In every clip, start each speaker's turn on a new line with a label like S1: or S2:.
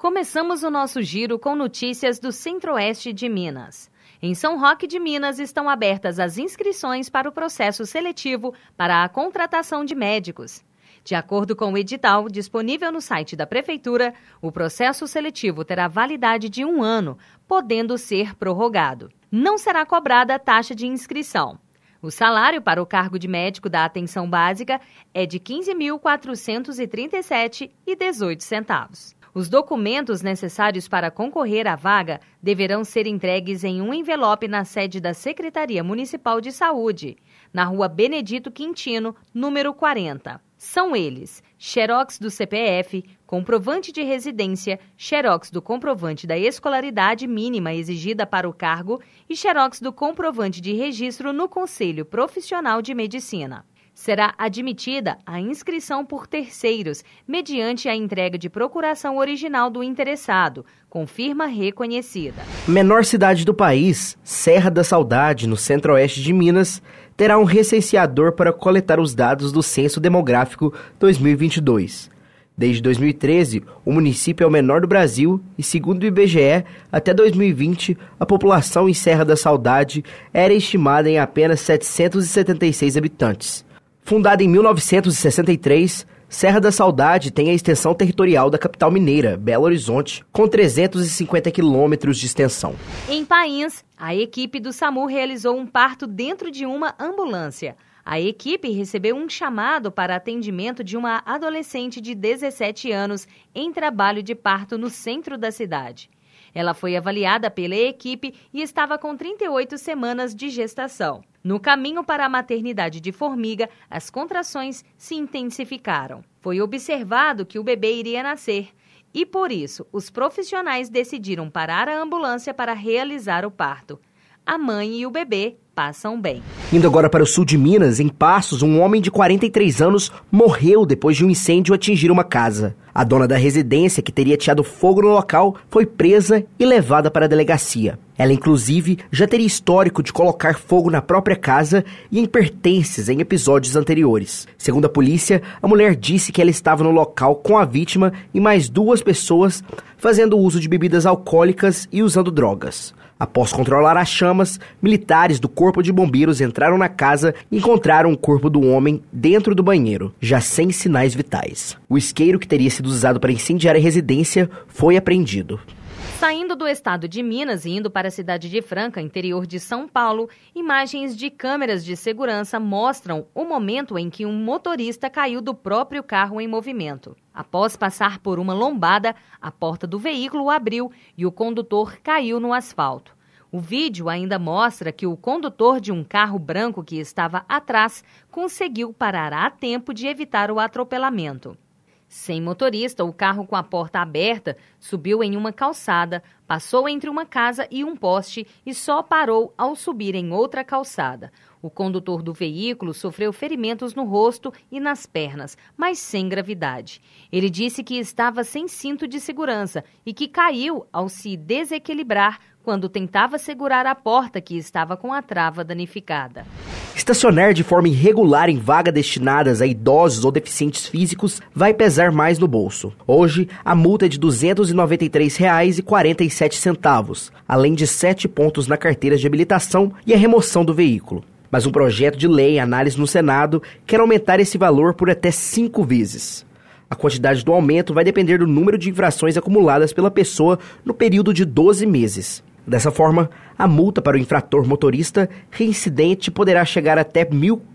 S1: Começamos o nosso giro com notícias do Centro-Oeste de Minas. Em São Roque de Minas estão abertas as inscrições para o processo seletivo para a contratação de médicos. De acordo com o edital disponível no site da Prefeitura, o processo seletivo terá validade de um ano, podendo ser prorrogado. Não será cobrada a taxa de inscrição. O salário para o cargo de médico da atenção básica é de R$ 15.437,18. Os documentos necessários para concorrer à vaga deverão ser entregues em um envelope na sede da Secretaria Municipal de Saúde, na rua Benedito Quintino, número 40. São eles: xerox do CPF, comprovante de residência, xerox do comprovante da escolaridade mínima exigida para o cargo e xerox do comprovante de registro no Conselho Profissional de Medicina será admitida a inscrição por terceiros, mediante a entrega de procuração original do interessado, com firma reconhecida.
S2: Menor cidade do país, Serra da Saudade, no centro-oeste de Minas, terá um recenseador para coletar os dados do Censo Demográfico 2022. Desde 2013, o município é o menor do Brasil e, segundo o IBGE, até 2020, a população em Serra da Saudade era estimada em apenas 776 habitantes. Fundada em 1963, Serra da Saudade tem a extensão territorial da capital mineira, Belo Horizonte, com 350 quilômetros de extensão.
S1: Em Pains, a equipe do SAMU realizou um parto dentro de uma ambulância. A equipe recebeu um chamado para atendimento de uma adolescente de 17 anos em trabalho de parto no centro da cidade. Ela foi avaliada pela equipe e estava com 38 semanas de gestação. No caminho para a maternidade de Formiga, as contrações se intensificaram. Foi observado que o bebê iria nascer e, por isso, os profissionais decidiram parar a ambulância para realizar o parto. A mãe e o bebê passam bem.
S2: Indo agora para o sul de Minas, em Passos, um homem de 43 anos morreu depois de um incêndio atingir uma casa. A dona da residência, que teria tirado fogo no local, foi presa e levada para a delegacia. Ela, inclusive, já teria histórico de colocar fogo na própria casa e em pertences em episódios anteriores. Segundo a polícia, a mulher disse que ela estava no local com a vítima e mais duas pessoas fazendo uso de bebidas alcoólicas e usando drogas. Após controlar as chamas, militares do Corpo corpo de bombeiros entraram na casa e encontraram o corpo do homem dentro do banheiro, já sem sinais vitais. O isqueiro que teria sido usado para incendiar a residência foi apreendido.
S1: Saindo do estado de Minas e indo para a cidade de Franca, interior de São Paulo, imagens de câmeras de segurança mostram o momento em que um motorista caiu do próprio carro em movimento. Após passar por uma lombada, a porta do veículo abriu e o condutor caiu no asfalto. O vídeo ainda mostra que o condutor de um carro branco que estava atrás conseguiu parar a tempo de evitar o atropelamento. Sem motorista, o carro com a porta aberta subiu em uma calçada, passou entre uma casa e um poste e só parou ao subir em outra calçada. O condutor do veículo sofreu ferimentos no rosto e nas pernas, mas sem gravidade. Ele disse que estava sem cinto de segurança e que caiu ao se desequilibrar quando tentava segurar a porta que estava com a trava danificada.
S2: Estacionar de forma irregular em vagas destinadas a idosos ou deficientes físicos vai pesar mais no bolso. Hoje, a multa é de R$ 293,47, além de sete pontos na carteira de habilitação e a remoção do veículo. Mas um projeto de lei em análise no Senado quer aumentar esse valor por até cinco vezes. A quantidade do aumento vai depender do número de infrações acumuladas pela pessoa no período de 12 meses. Dessa forma, a multa para o infrator motorista reincidente poderá chegar até R$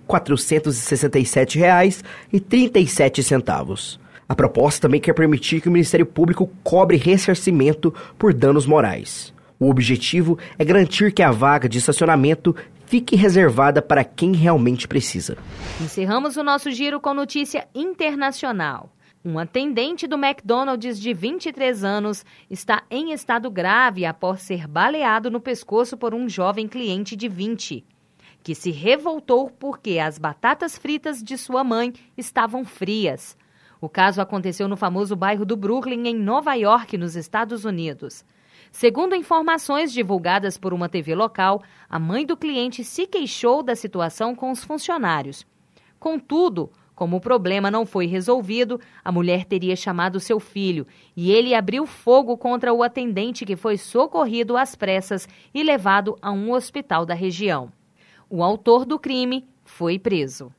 S2: 1.467,37. A proposta também quer permitir que o Ministério Público cobre ressarcimento por danos morais. O objetivo é garantir que a vaga de estacionamento fique reservada para quem realmente precisa.
S1: Encerramos o nosso giro com notícia internacional. Um atendente do McDonald's de 23 anos está em estado grave após ser baleado no pescoço por um jovem cliente de 20, que se revoltou porque as batatas fritas de sua mãe estavam frias. O caso aconteceu no famoso bairro do Brooklyn, em Nova York, nos Estados Unidos. Segundo informações divulgadas por uma TV local, a mãe do cliente se queixou da situação com os funcionários. Contudo, como o problema não foi resolvido, a mulher teria chamado seu filho e ele abriu fogo contra o atendente que foi socorrido às pressas e levado a um hospital da região. O autor do crime foi preso.